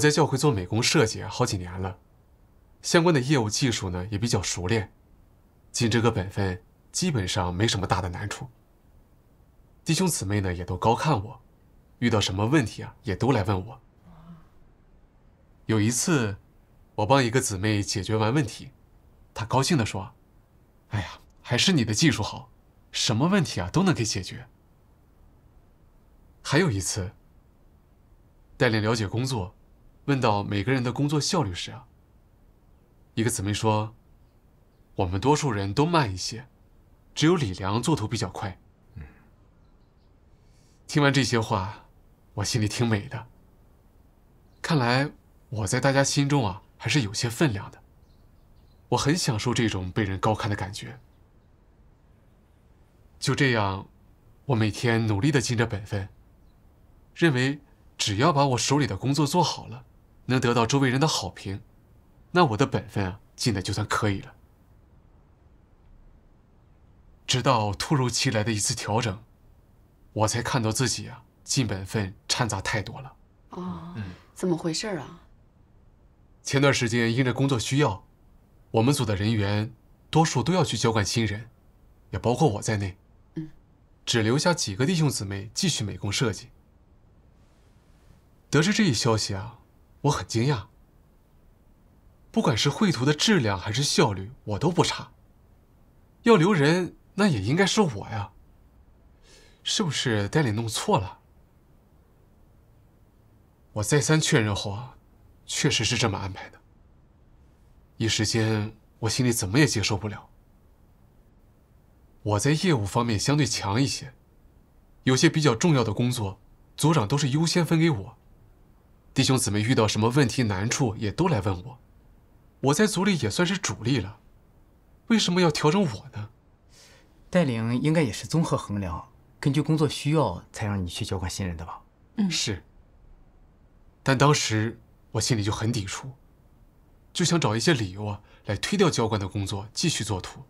我在教会做美工设计好几年了，相关的业务技术呢也比较熟练，尽这个本分基本上没什么大的难处。弟兄姊妹呢也都高看我，遇到什么问题啊也都来问我。有一次，我帮一个姊妹解决完问题，她高兴地说：“哎呀，还是你的技术好，什么问题啊都能给解决。”还有一次，带领了解工作。问到每个人的工作效率时，一个姊妹说：“我们多数人都慢一些，只有李良做图比较快。”嗯。听完这些话，我心里挺美的。看来我在大家心中啊还是有些分量的。我很享受这种被人高看的感觉。就这样，我每天努力的尽着本分，认为只要把我手里的工作做好了。能得到周围人的好评，那我的本分啊尽的就算可以了。直到突如其来的一次调整，我才看到自己啊尽本分掺杂太多了。哦，怎么回事啊？前段时间因着工作需要，我们组的人员多数都要去浇换新人，也包括我在内。嗯，只留下几个弟兄姊妹继续美工设计。得知这一消息啊。我很惊讶。不管是绘图的质量还是效率，我都不差。要留人，那也应该是我呀。是不是代理弄错了？我再三确认后啊，确实是这么安排的。一时间，我心里怎么也接受不了。我在业务方面相对强一些，有些比较重要的工作，组长都是优先分给我。弟兄姊妹遇到什么问题难处，也都来问我。我在组里也算是主力了，为什么要调整我呢？带领应该也是综合衡量，根据工作需要才让你去交换新人的吧？嗯，是。但当时我心里就很抵触，就想找一些理由啊，来推掉教官的工作，继续做图。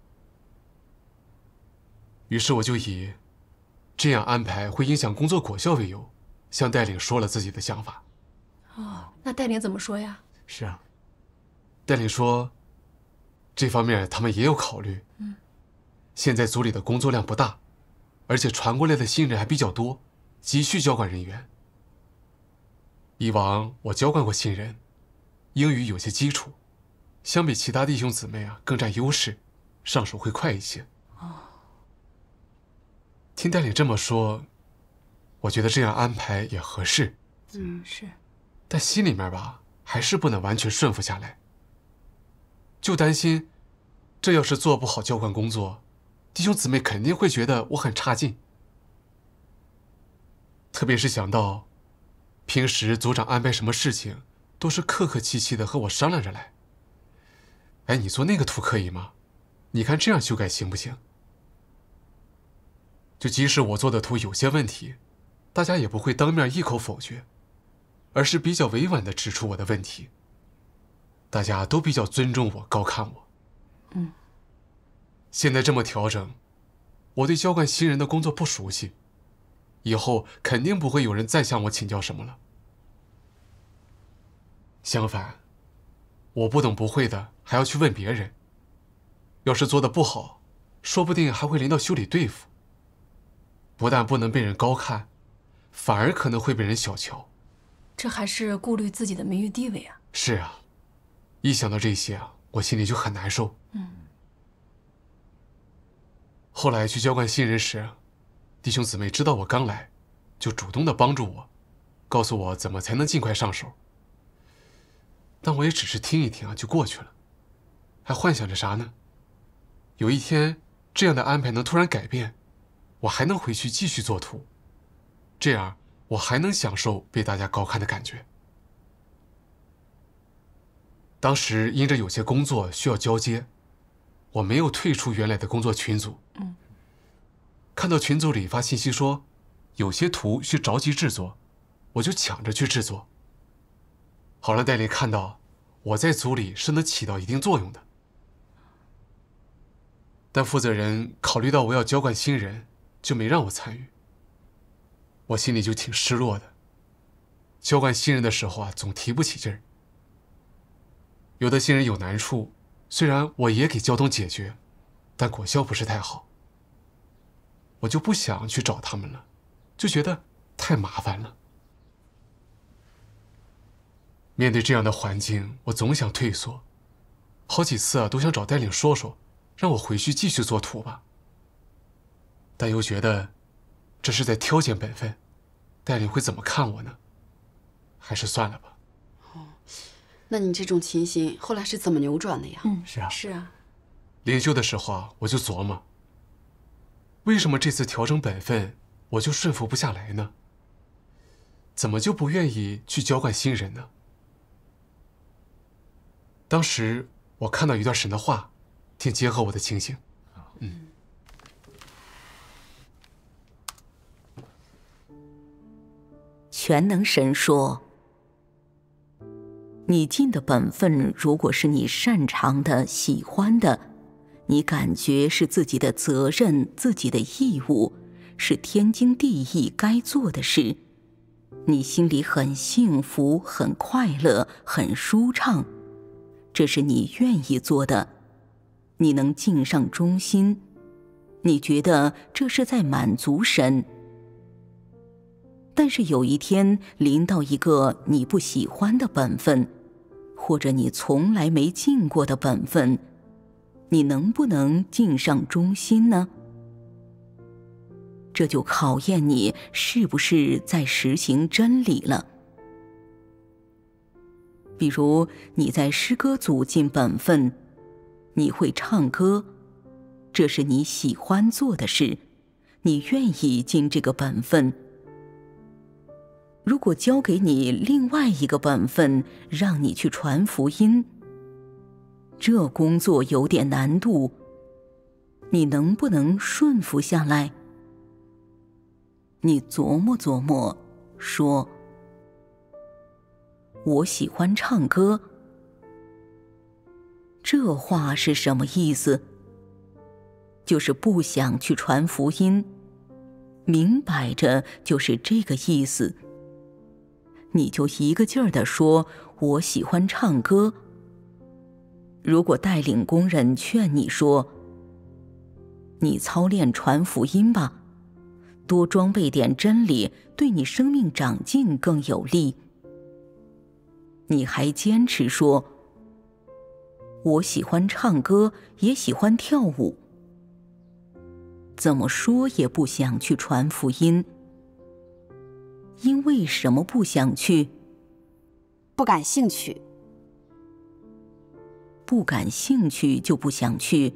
于是我就以这样安排会影响工作果效为由，向带领说了自己的想法。哦，那戴琳怎么说呀？是啊，戴琳说，这方面他们也有考虑。嗯，现在组里的工作量不大，而且传过来的新人还比较多，急需交管人员。以往我交管过新人，英语有些基础，相比其他弟兄姊妹啊更占优势，上手会快一些。哦，听戴领这么说，我觉得这样安排也合适。嗯，是。但心里面吧，还是不能完全顺服下来，就担心这要是做不好交官工作，弟兄姊妹肯定会觉得我很差劲。特别是想到平时组长安排什么事情，都是客客气气的和我商量着来。哎，你做那个图可以吗？你看这样修改行不行？就即使我做的图有些问题，大家也不会当面一口否决。而是比较委婉的指出我的问题。大家都比较尊重我，高看我。嗯。现在这么调整，我对浇灌新人的工作不熟悉，以后肯定不会有人再向我请教什么了。相反，我不懂不会的还要去问别人。要是做的不好，说不定还会临到修理队去。不但不能被人高看，反而可能会被人小瞧。这还是顾虑自己的名誉地位啊！是啊，一想到这些啊，我心里就很难受。嗯。后来去浇灌新人时，弟兄姊妹知道我刚来，就主动的帮助我，告诉我怎么才能尽快上手。但我也只是听一听啊，就过去了，还幻想着啥呢？有一天这样的安排能突然改变，我还能回去继续做图，这样。我还能享受被大家高看的感觉。当时因着有些工作需要交接，我没有退出原来的工作群组。嗯，看到群组里发信息说，有些图需着急制作，我就抢着去制作，好让代理看到我在组里是能起到一定作用的。但负责人考虑到我要交管新人，就没让我参与。我心里就挺失落的，交管新人的时候啊，总提不起劲儿。有的新人有难处，虽然我也给交通解决，但果效不是太好。我就不想去找他们了，就觉得太麻烦了。面对这样的环境，我总想退缩，好几次啊都想找带领说说，让我回去继续做图吧。但又觉得这是在挑拣本分。代理会怎么看我呢？还是算了吧。哦，那你这种情形后来是怎么扭转的呀？嗯，是啊，是啊。灵休的时候啊，我就琢磨，为什么这次调整本分，我就顺服不下来呢？怎么就不愿意去浇灌新人呢？当时我看到一段神的话，挺结合我的情形。嗯。全能神说：“你尽的本分，如果是你擅长的、喜欢的，你感觉是自己的责任、自己的义务，是天经地义该做的事，你心里很幸福、很快乐、很舒畅，这是你愿意做的，你能尽上忠心，你觉得这是在满足神。”但是有一天，临到一个你不喜欢的本分，或者你从来没尽过的本分，你能不能尽上忠心呢？这就考验你是不是在实行真理了。比如你在诗歌组尽本分，你会唱歌，这是你喜欢做的事，你愿意尽这个本分。如果交给你另外一个本分，让你去传福音，这工作有点难度，你能不能顺服下来？你琢磨琢磨，说：“我喜欢唱歌。”这话是什么意思？就是不想去传福音，明摆着就是这个意思。你就一个劲儿地说我喜欢唱歌。如果带领工人劝你说，你操练传福音吧，多装备点真理，对你生命长进更有利。你还坚持说，我喜欢唱歌，也喜欢跳舞。怎么说也不想去传福音。因为什么不想去？不感兴趣。不感兴趣就不想去。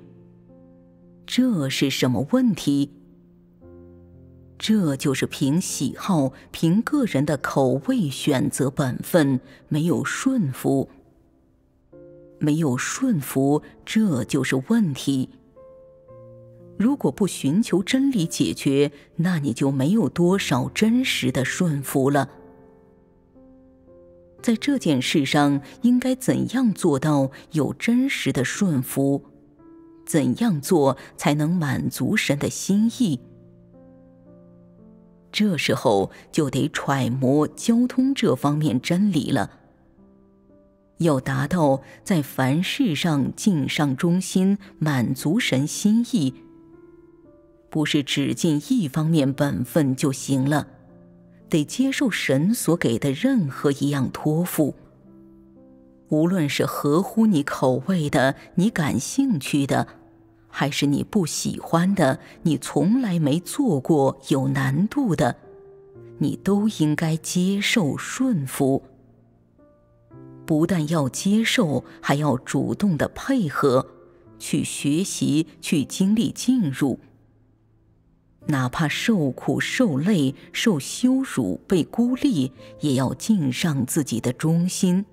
这是什么问题？这就是凭喜好、凭个人的口味选择本分，没有顺服，没有顺服，这就是问题。如果不寻求真理解决，那你就没有多少真实的顺服了。在这件事上，应该怎样做到有真实的顺服？怎样做才能满足神的心意？这时候就得揣摩交通这方面真理了。要达到在凡事上尽上忠心，满足神心意。不是只尽一方面本分就行了，得接受神所给的任何一样托付。无论是合乎你口味的、你感兴趣的，还是你不喜欢的、你从来没做过、有难度的，你都应该接受顺服。不但要接受，还要主动的配合，去学习，去经历，进入。哪怕受苦受累、受羞辱、被孤立，也要尽上自己的忠心。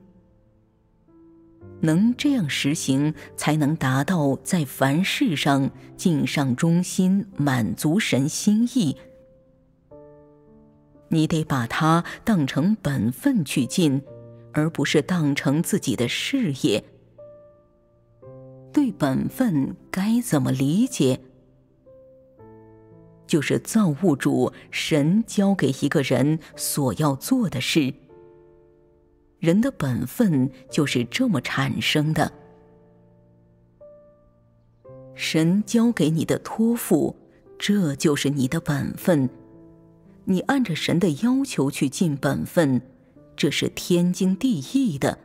能这样实行，才能达到在凡事上尽上忠心，满足神心意。你得把它当成本分去尽，而不是当成自己的事业。对本分该怎么理解？就是造物主神交给一个人所要做的事。人的本分就是这么产生的。神交给你的托付，这就是你的本分。你按着神的要求去尽本分，这是天经地义的。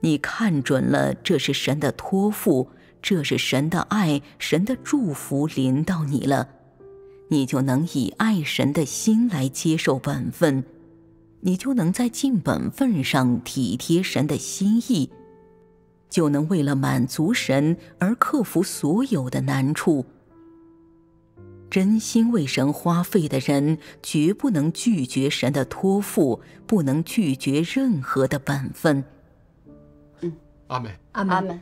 你看准了，这是神的托付。这是神的爱，神的祝福临到你了，你就能以爱神的心来接受本分，你就能在尽本分上体贴神的心意，就能为了满足神而克服所有的难处。真心为神花费的人，绝不能拒绝神的托付，不能拒绝任何的本分。嗯，阿门，阿门。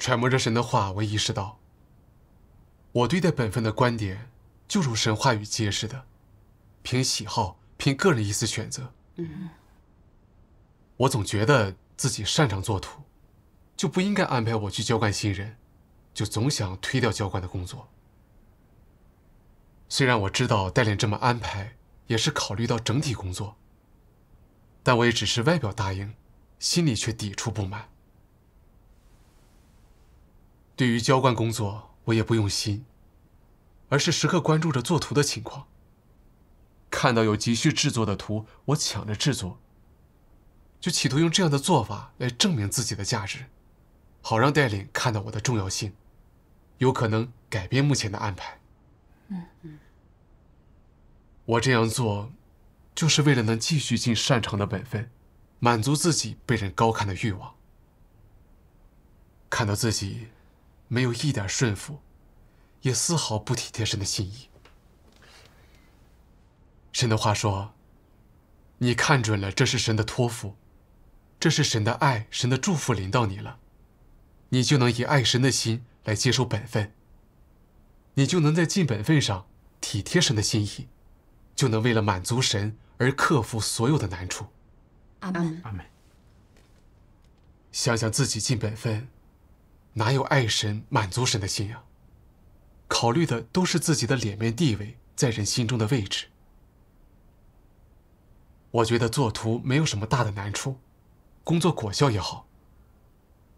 揣摩着神的话，我意识到，我对待本分的观点，就如神话与揭示的，凭喜好、凭个人意思选择。我总觉得自己擅长做图，就不应该安排我去浇灌新人，就总想推掉浇灌的工作。虽然我知道带领这么安排，也是考虑到整体工作，但我也只是外表答应，心里却抵触不满。对于浇灌工作，我也不用心，而是时刻关注着作图的情况。看到有急需制作的图，我抢着制作，就企图用这样的做法来证明自己的价值，好让带领看到我的重要性，有可能改变目前的安排。嗯嗯，我这样做，就是为了能继续尽擅长的本分，满足自己被人高看的欲望。看到自己。没有一点顺服，也丝毫不体贴神的心意。神的话说：“你看准了，这是神的托付，这是神的爱，神的祝福临到你了，你就能以爱神的心来接受本分。你就能在尽本分上体贴神的心意，就能为了满足神而克服所有的难处。”阿门。阿门。想想自己尽本分。哪有爱神满足神的心呀？考虑的都是自己的脸面、地位在人心中的位置。我觉得作图没有什么大的难处，工作果效也好，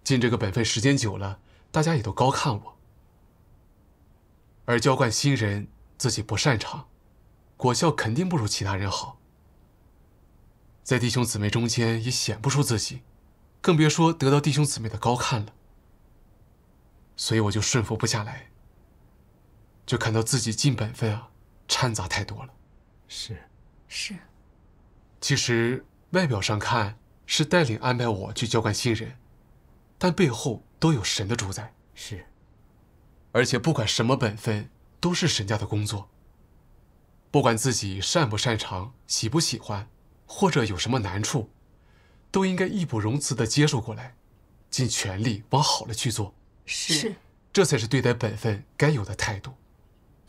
尽这个本分时间久了，大家也都高看我。而浇灌新人自己不擅长，果效肯定不如其他人好，在弟兄姊妹中间也显不出自己，更别说得到弟兄姊妹的高看了。所以我就顺服不下来。就看到自己尽本分啊，掺杂太多了。是，是。其实外表上看是带领安排我去浇灌新人，但背后都有神的主宰。是。而且不管什么本分，都是神家的工作。不管自己擅不擅长，喜不喜欢，或者有什么难处，都应该义不容辞地接受过来，尽全力往好了去做。是，这才是对待本分该有的态度，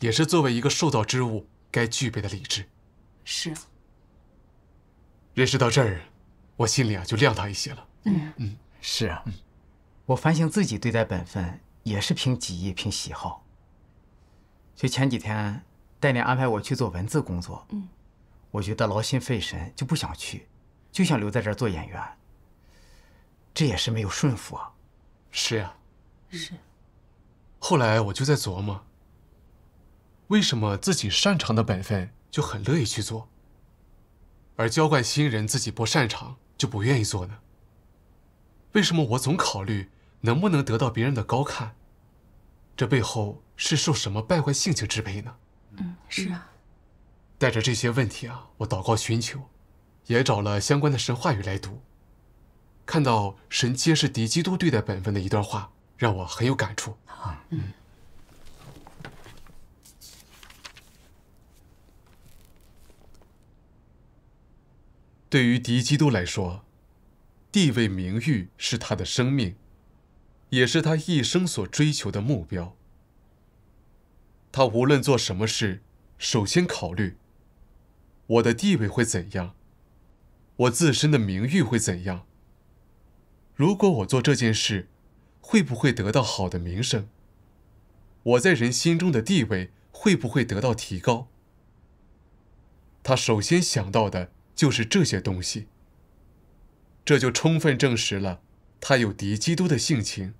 也是作为一个受造之物该具备的理智。是，认识到这儿，我心里啊就亮堂一些了。嗯嗯，是啊，我反省自己对待本分也是凭己意凭喜好。就前几天，戴笠安排我去做文字工作，嗯，我觉得劳心费神就不想去，就想留在这儿做演员。这也是没有顺服啊。是啊。是，后来我就在琢磨，为什么自己擅长的本分就很乐意去做，而浇灌新人自己不擅长就不愿意做呢？为什么我总考虑能不能得到别人的高看？这背后是受什么败坏性情支配呢？嗯，是啊。带着这些问题啊，我祷告寻求，也找了相关的神话语来读，看到神揭示敌基督对待本分的一段话。让我很有感触。嗯，对于狄基督来说，地位、名誉是他的生命，也是他一生所追求的目标。他无论做什么事，首先考虑：我的地位会怎样？我自身的名誉会怎样？如果我做这件事，会不会得到好的名声？我在人心中的地位会不会得到提高？他首先想到的就是这些东西。这就充分证实了他有敌基督的性情，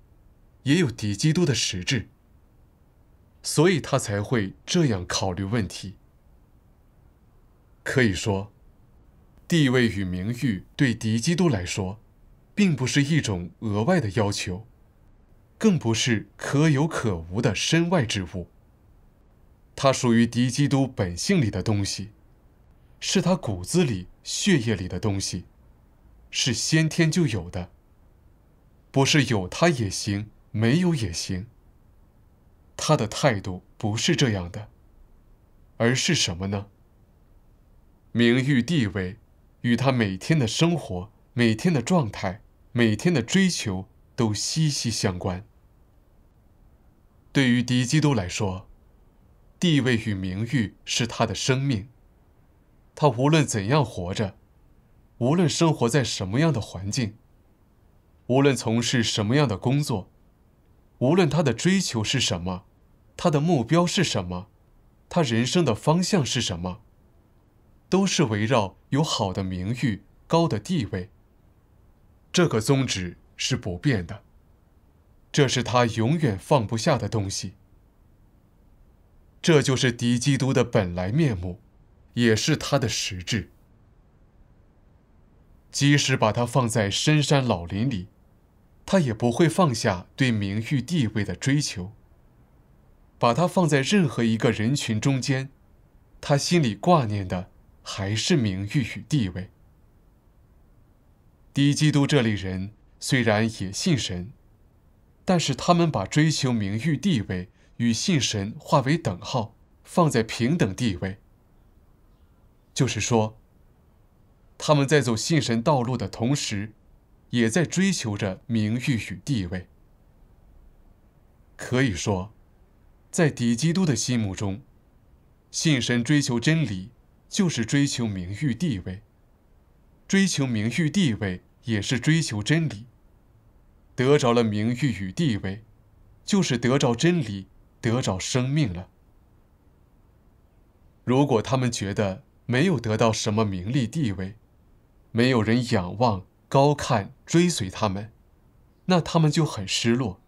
也有敌基督的实质。所以他才会这样考虑问题。可以说，地位与名誉对敌基督来说，并不是一种额外的要求。更不是可有可无的身外之物。它属于敌基督本性里的东西，是他骨子里、血液里的东西，是先天就有的。不是有他也行，没有也行。他的态度不是这样的，而是什么呢？名誉地位，与他每天的生活、每天的状态、每天的追求。都息息相关。对于狄基都来说，地位与名誉是他的生命。他无论怎样活着，无论生活在什么样的环境，无论从事什么样的工作，无论他的追求是什么，他的目标是什么，他人生的方向是什么，都是围绕有好的名誉、高的地位这个宗旨。是不变的，这是他永远放不下的东西。这就是敌基督的本来面目，也是他的实质。即使把他放在深山老林里，他也不会放下对名誉地位的追求。把他放在任何一个人群中间，他心里挂念的还是名誉与地位。敌基督这类人。虽然也信神，但是他们把追求名誉地位与信神化为等号，放在平等地位。就是说，他们在走信神道路的同时，也在追求着名誉与地位。可以说，在底基督的心目中，信神追求真理就是追求名誉地位，追求名誉地位。也是追求真理。得着了名誉与地位，就是得着真理，得着生命了。如果他们觉得没有得到什么名利地位，没有人仰望、高看、追随他们，那他们就很失落，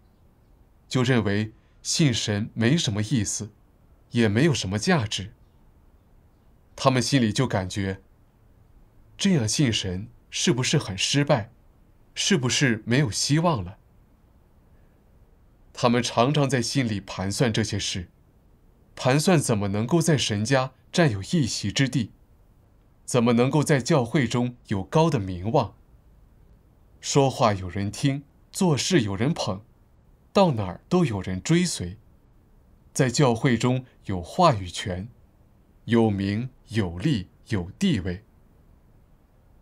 就认为信神没什么意思，也没有什么价值。他们心里就感觉，这样信神。是不是很失败？是不是没有希望了？他们常常在心里盘算这些事，盘算怎么能够在神家占有一席之地，怎么能够在教会中有高的名望，说话有人听，做事有人捧，到哪儿都有人追随，在教会中有话语权，有名有利有地位。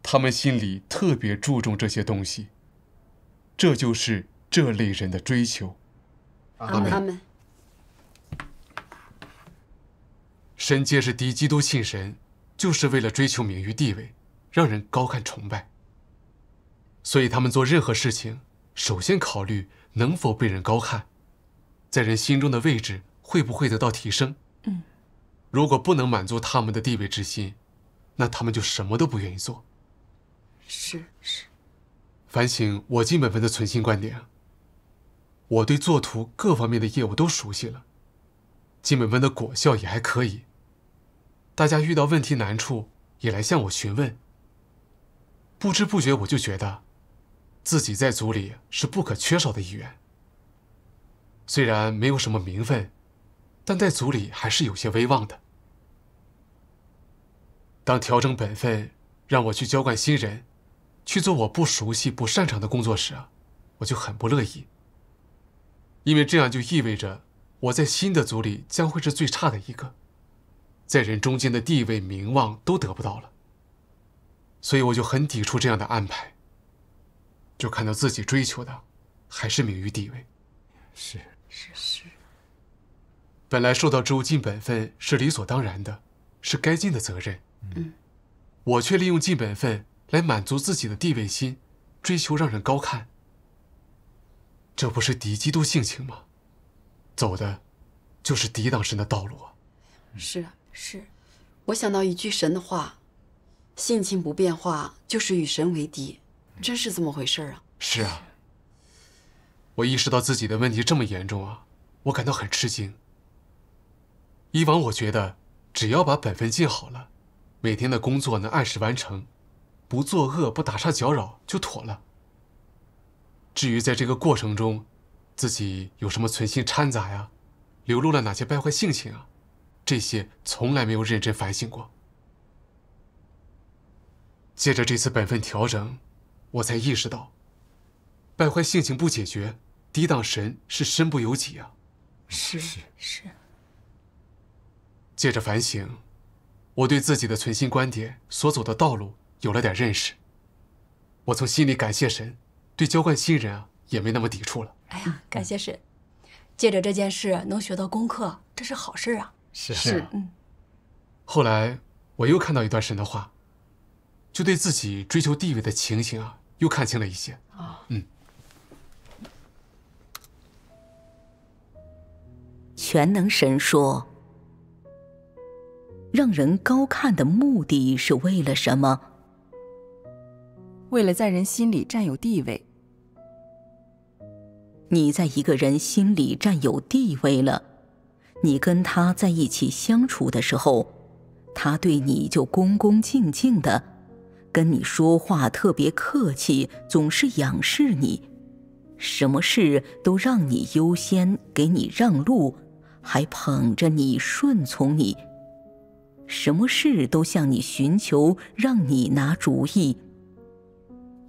他们心里特别注重这些东西，这就是这类人的追求。阿门。神界是低基督信神，就是为了追求名誉地位，让人高看崇拜。所以他们做任何事情，首先考虑能否被人高看，在人心中的位置会不会得到提升。嗯，如果不能满足他们的地位之心，那他们就什么都不愿意做。是是，反省我金本分的存心观点。我对作图各方面的业务都熟悉了，金本分的果效也还可以。大家遇到问题难处也来向我询问。不知不觉我就觉得，自己在组里是不可缺少的一员。虽然没有什么名分，但在组里还是有些威望的。当调整本分，让我去浇灌新人。去做我不熟悉、不擅长的工作时，我就很不乐意，因为这样就意味着我在新的组里将会是最差的一个，在人中间的地位、名望都得不到了，所以我就很抵触这样的安排。就看到自己追求的还是名誉地位，是是是。本来受到职务尽本分是理所当然的，是该尽的责任。嗯，我却利用尽本分。来满足自己的地位心，追求让人高看。这不是敌基督性情吗？走的，就是抵挡神的道路啊！是是，我想到一句神的话：性情不变化，就是与神为敌。真是这么回事啊！是啊，我意识到自己的问题这么严重啊！我感到很吃惊。以往我觉得只要把本分尽好了，每天的工作能按时完成。不作恶，不打杀搅扰就妥了。至于在这个过程中，自己有什么存心掺杂呀，流露了哪些败坏性情啊，这些从来没有认真反省过。借着这次本分调整，我才意识到，败坏性情不解决，抵挡神是身不由己啊！是是。借着反省，我对自己的存心观点所走的道路。有了点认识，我从心里感谢神，对浇灌新人啊也没那么抵触了。哎呀，感谢神，借着这件事能学到功课，这是好事啊。是是，嗯。后来我又看到一段神的话，就对自己追求地位的情形啊又看清了一些。啊，嗯。全能神说：“让人高看的目的是为了什么？”为了在人心里占有地位，你在一个人心里占有地位了，你跟他在一起相处的时候，他对你就恭恭敬敬的，跟你说话特别客气，总是仰视你，什么事都让你优先，给你让路，还捧着你，顺从你，什么事都向你寻求，让你拿主意。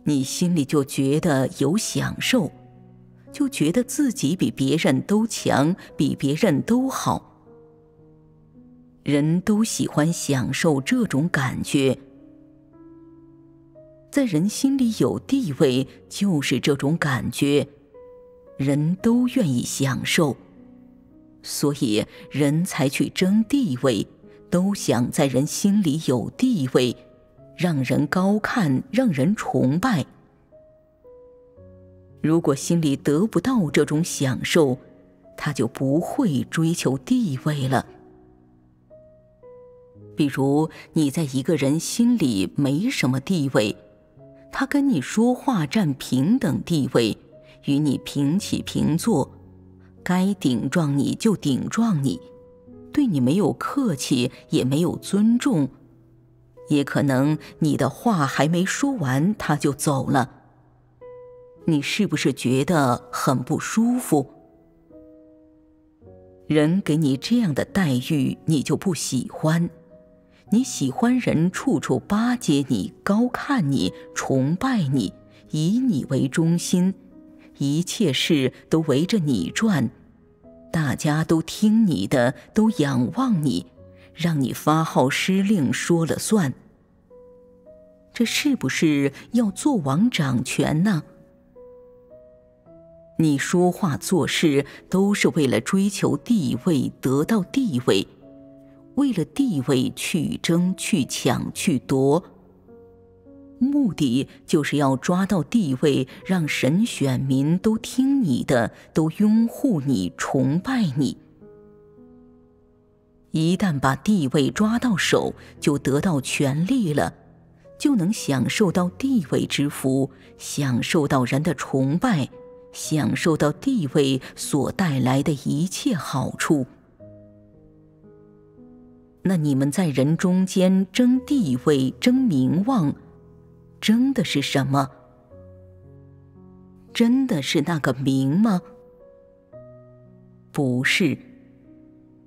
你心里就觉得有享受，就觉得自己比别人都强，比别人都好。人都喜欢享受这种感觉，在人心里有地位，就是这种感觉。人都愿意享受，所以人才去争地位，都想在人心里有地位。让人高看，让人崇拜。如果心里得不到这种享受，他就不会追求地位了。比如你在一个人心里没什么地位，他跟你说话占平等地位，与你平起平坐，该顶撞你就顶撞你，对你没有客气，也没有尊重。也可能你的话还没说完，他就走了。你是不是觉得很不舒服？人给你这样的待遇，你就不喜欢？你喜欢人处处巴结你、高看你、崇拜你，以你为中心，一切事都围着你转，大家都听你的，都仰望你。让你发号施令，说了算，这是不是要做王掌权呢？你说话做事都是为了追求地位，得到地位，为了地位去争、去抢、去夺，目的就是要抓到地位，让神选民都听你的，都拥护你，崇拜你。一旦把地位抓到手，就得到权力了，就能享受到地位之福，享受到人的崇拜，享受到地位所带来的一切好处。那你们在人中间争地位、争名望，争的是什么？争的是那个名吗？不是。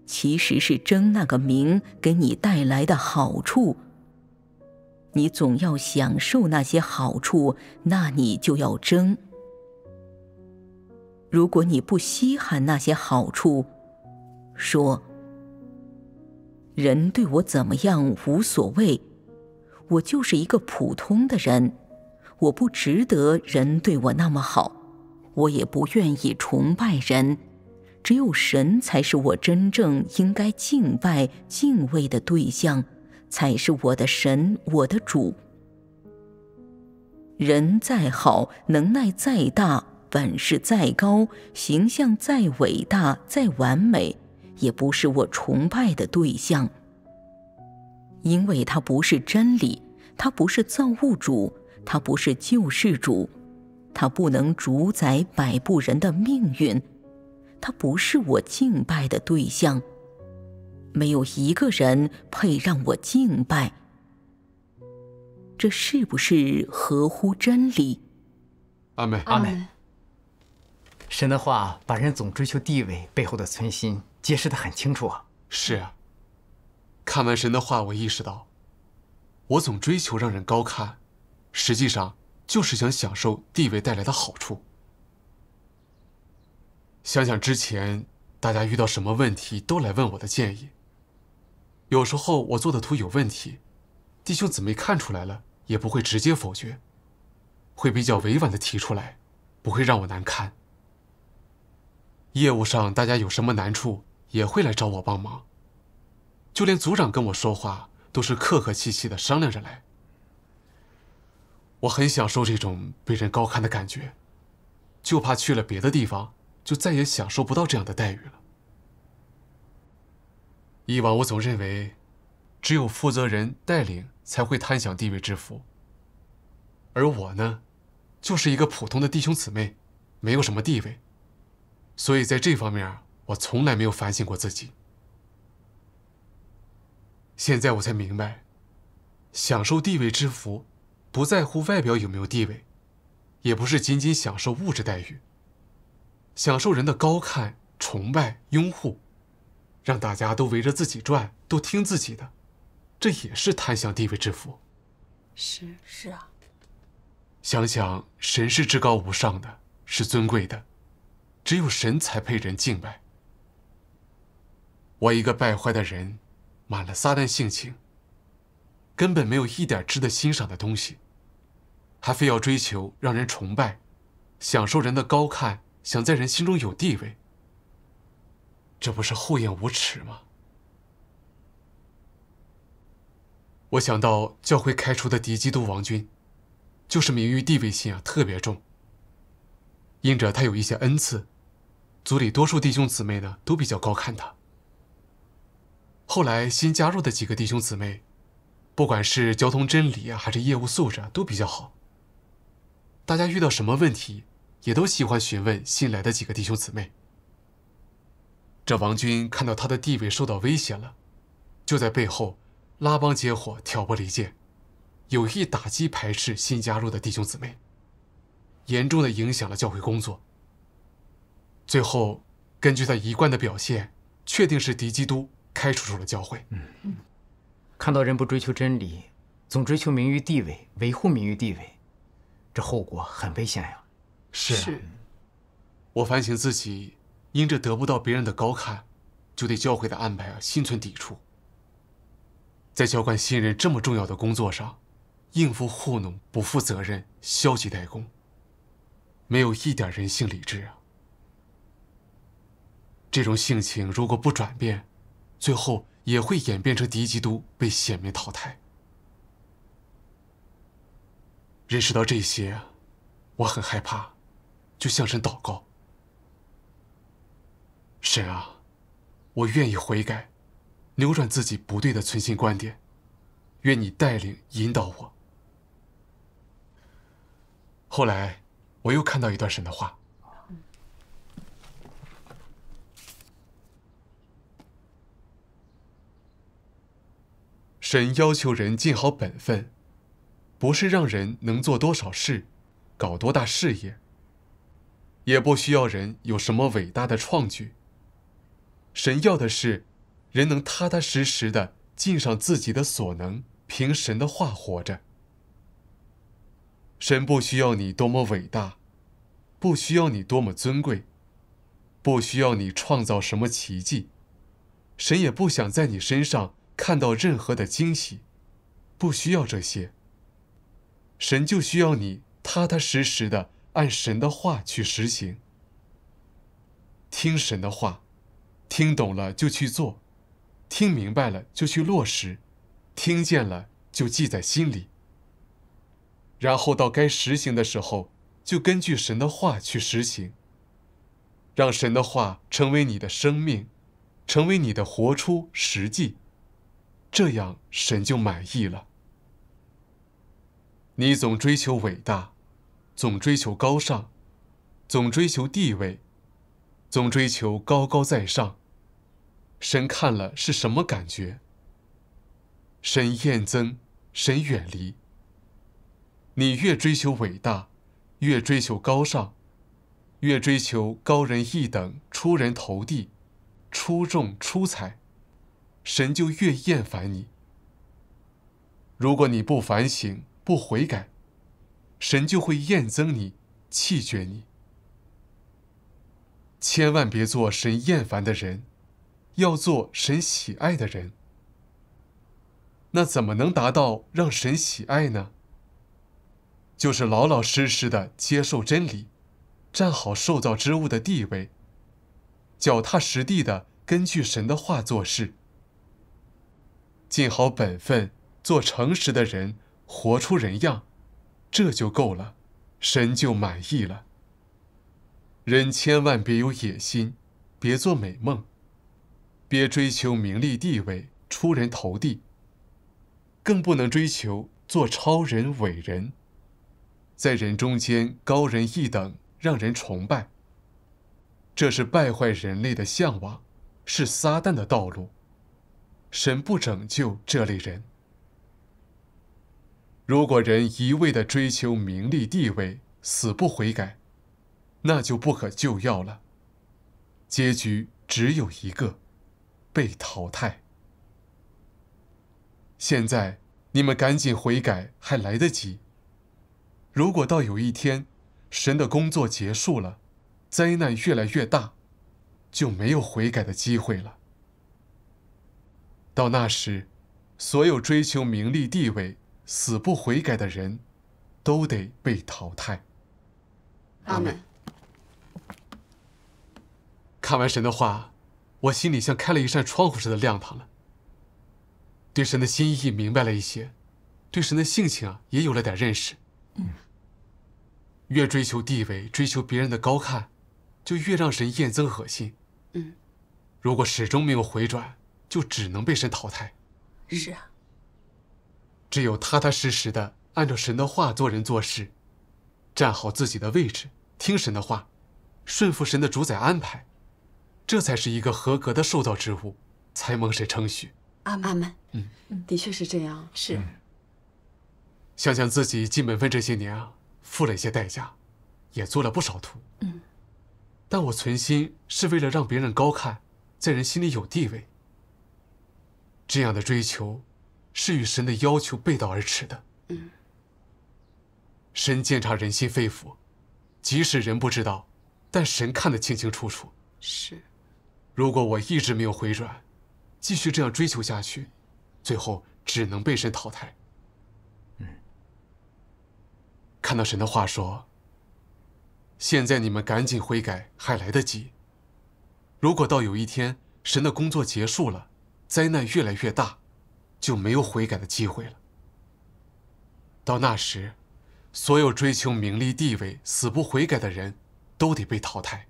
其实是争那个名给你带来的好处，你总要享受那些好处，那你就要争。如果你不稀罕那些好处，说人对我怎么样无所谓，我就是一个普通的人，我不值得人对我那么好，我也不愿意崇拜人。只有神才是我真正应该敬拜、敬畏的对象，才是我的神、我的主。人再好，能耐再大，本事再高，形象再伟大、再完美，也不是我崇拜的对象，因为他不是真理，他不是造物主，他不是救世主，他不能主宰、摆布人的命运。他不是我敬拜的对象，没有一个人配让我敬拜。这是不是合乎真理？阿妹，阿妹，神的话把人总追求地位背后的存心揭示得很清楚啊！是啊，看完神的话，我意识到，我总追求让人高看，实际上就是想享受地位带来的好处。想想之前大家遇到什么问题都来问我的建议，有时候我做的图有问题，弟兄姊妹看出来了，也不会直接否决，会比较委婉的提出来，不会让我难堪。业务上大家有什么难处也会来找我帮忙，就连组长跟我说话都是客客气气的商量着来。我很享受这种被人高看的感觉，就怕去了别的地方。就再也享受不到这样的待遇了。以往我总认为，只有负责人带领才会贪享地位之福，而我呢，就是一个普通的弟兄姊妹，没有什么地位，所以在这方面我从来没有反省过自己。现在我才明白，享受地位之福，不在乎外表有没有地位，也不是仅仅享受物质待遇。享受人的高看、崇拜、拥护，让大家都围着自己转，都听自己的，这也是贪享地位之福。是是啊。想想神是至高无上的，是尊贵的，只有神才配人敬拜。我一个败坏的人，满了撒旦性情，根本没有一点值得欣赏的东西，还非要追求让人崇拜，享受人的高看。想在人心中有地位，这不是厚颜无耻吗？我想到教会开除的敌基督王军，就是名誉地位心啊特别重，因着他有一些恩赐，组里多数弟兄姊妹呢都比较高看他。后来新加入的几个弟兄姊妹，不管是交通真理啊，还是业务素质啊，都比较好。大家遇到什么问题？也都喜欢询问新来的几个弟兄姊妹。这王军看到他的地位受到威胁了，就在背后拉帮结伙挑拨离间，有意打击排斥新加入的弟兄姊妹，严重的影响了教会工作。最后，根据他一贯的表现，确定是敌基督开除出了教会。看到人不追求真理，总追求名誉地位，维护名誉地位，这后果很危险呀。是。我反省自己，因着得不到别人的高看，就对教会的安排啊心存抵触。在教官新人这么重要的工作上，应付糊弄、不负责任、消极怠工，没有一点人性理智啊！这种性情如果不转变，最后也会演变成敌基都被显明淘汰。认识到这些，我很害怕。就向神祷告。神啊，我愿意悔改，扭转自己不对的存心观点，愿你带领引导我。后来我又看到一段神的话：，神要求人尽好本分，不是让人能做多少事，搞多大事业。也不需要人有什么伟大的创举。神要的是，人能踏踏实实的尽上自己的所能，凭神的话活着。神不需要你多么伟大，不需要你多么尊贵，不需要你创造什么奇迹，神也不想在你身上看到任何的惊喜，不需要这些。神就需要你踏踏实实的。按神的话去实行。听神的话，听懂了就去做，听明白了就去落实，听见了就记在心里。然后到该实行的时候，就根据神的话去实行。让神的话成为你的生命，成为你的活出实际，这样神就满意了。你总追求伟大。总追求高尚，总追求地位，总追求高高在上，神看了是什么感觉？神厌憎，神远离。你越追求伟大，越追求高尚，越追求高人一等、出人头地、出众出彩，神就越厌烦你。如果你不反省、不悔改。神就会厌憎你，弃绝你。千万别做神厌烦的人，要做神喜爱的人。那怎么能达到让神喜爱呢？就是老老实实的接受真理，站好受造之物的地位，脚踏实地的根据神的话做事，尽好本分，做诚实的人，活出人样。这就够了，神就满意了。人千万别有野心，别做美梦，别追求名利地位、出人头地，更不能追求做超人、伟人，在人中间高人一等、让人崇拜。这是败坏人类的向往，是撒旦的道路，神不拯救这类人。如果人一味的追求名利地位，死不悔改，那就不可救药了，结局只有一个，被淘汰。现在你们赶紧悔改还来得及。如果到有一天，神的工作结束了，灾难越来越大，就没有悔改的机会了。到那时，所有追求名利地位。死不悔改的人，都得被淘汰。阿门。看完神的话，我心里像开了一扇窗户似的亮堂了。对神的心意明白了一些，对神的性情啊也有了点认识。嗯。越追求地位，追求别人的高看，就越让神厌憎恶心。嗯。如果始终没有回转，就只能被神淘汰。是啊。只有踏踏实实的按照神的话做人做事，站好自己的位置，听神的话，顺服神的主宰安排，这才是一个合格的受造之物，才蒙神称许。阿门。嗯，的确是这样。是。想想自己进本分这些年啊，付了一些代价，也做了不少图。嗯。但我存心是为了让别人高看，在人心里有地位。这样的追求。是与神的要求背道而驰的。嗯，神监察人心肺腑，即使人不知道，但神看得清清楚楚。是，如果我一直没有回转，继续这样追求下去，最后只能被神淘汰。嗯，看到神的话说：“现在你们赶紧悔改，还来得及。如果到有一天神的工作结束了，灾难越来越大。”就没有悔改的机会了。到那时，所有追求名利地位、死不悔改的人，都得被淘汰。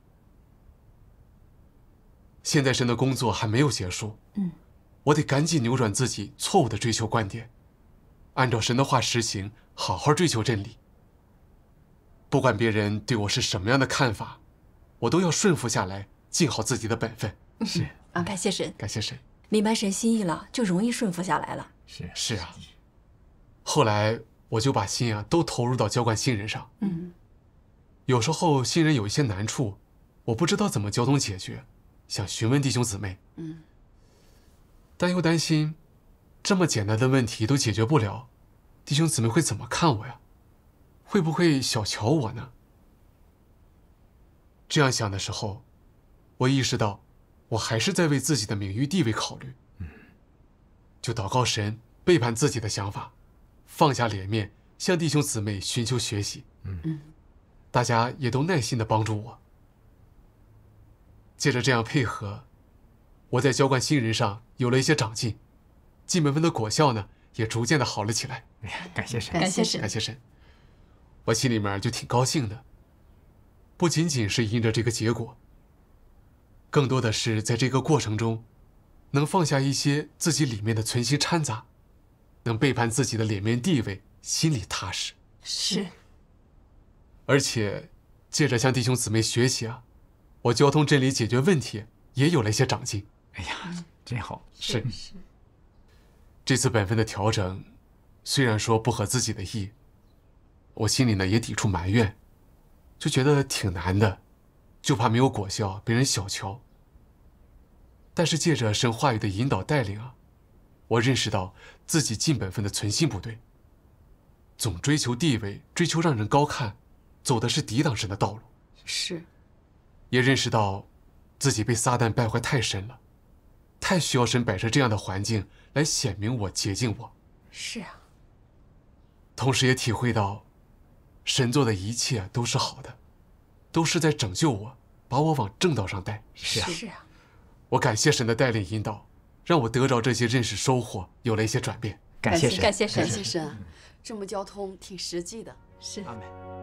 现在神的工作还没有结束，嗯，我得赶紧扭转自己错误的追求观点，按照神的话实行，好好追求真理。不管别人对我是什么样的看法，我都要顺服下来，尽好自己的本分。是，啊，感谢神，感谢神。明白谁心意了，就容易顺服下来了。是是啊，后来我就把心啊都投入到浇灌新人上。嗯，有时候新人有一些难处，我不知道怎么交通解决，想询问弟兄姊妹。嗯，但又担心，这么简单的问题都解决不了，弟兄姊妹会怎么看我呀？会不会小瞧我呢？这样想的时候，我意识到。我还是在为自己的名誉地位考虑，嗯，就祷告神背叛自己的想法，放下脸面向弟兄姊妹寻求学习，嗯，大家也都耐心的帮助我。借着这样配合，我在浇灌新人上有了一些长进，进门分的果效呢也逐渐的好了起来。哎呀，感谢神，感谢神，感谢神，我心里面就挺高兴的，不仅仅是因着这个结果。更多的是在这个过程中，能放下一些自己里面的存心掺杂，能背叛自己的脸面地位，心里踏实。是。而且借着向弟兄姊妹学习啊，我交通真理解决问题也有了一些长进。哎呀，真好。是是。这次本分的调整，虽然说不合自己的意，我心里呢也抵触埋怨，就觉得挺难的。就怕没有果效，被人小瞧。但是借着神话语的引导带领啊，我认识到自己尽本分的存心不对，总追求地位，追求让人高看，走的是抵挡神的道路。是，也认识到自己被撒旦败坏太深了，太需要神摆设这样的环境来显明我、洁净我。是啊，同时也体会到，神做的一切都是好的。都是在拯救我，把我往正道上带。是啊，是啊。我感谢神的带领引导，让我得着这些认识收获，有了一些转变。感谢神，感谢神，感谢神。这么交通挺实际的。是。阿美。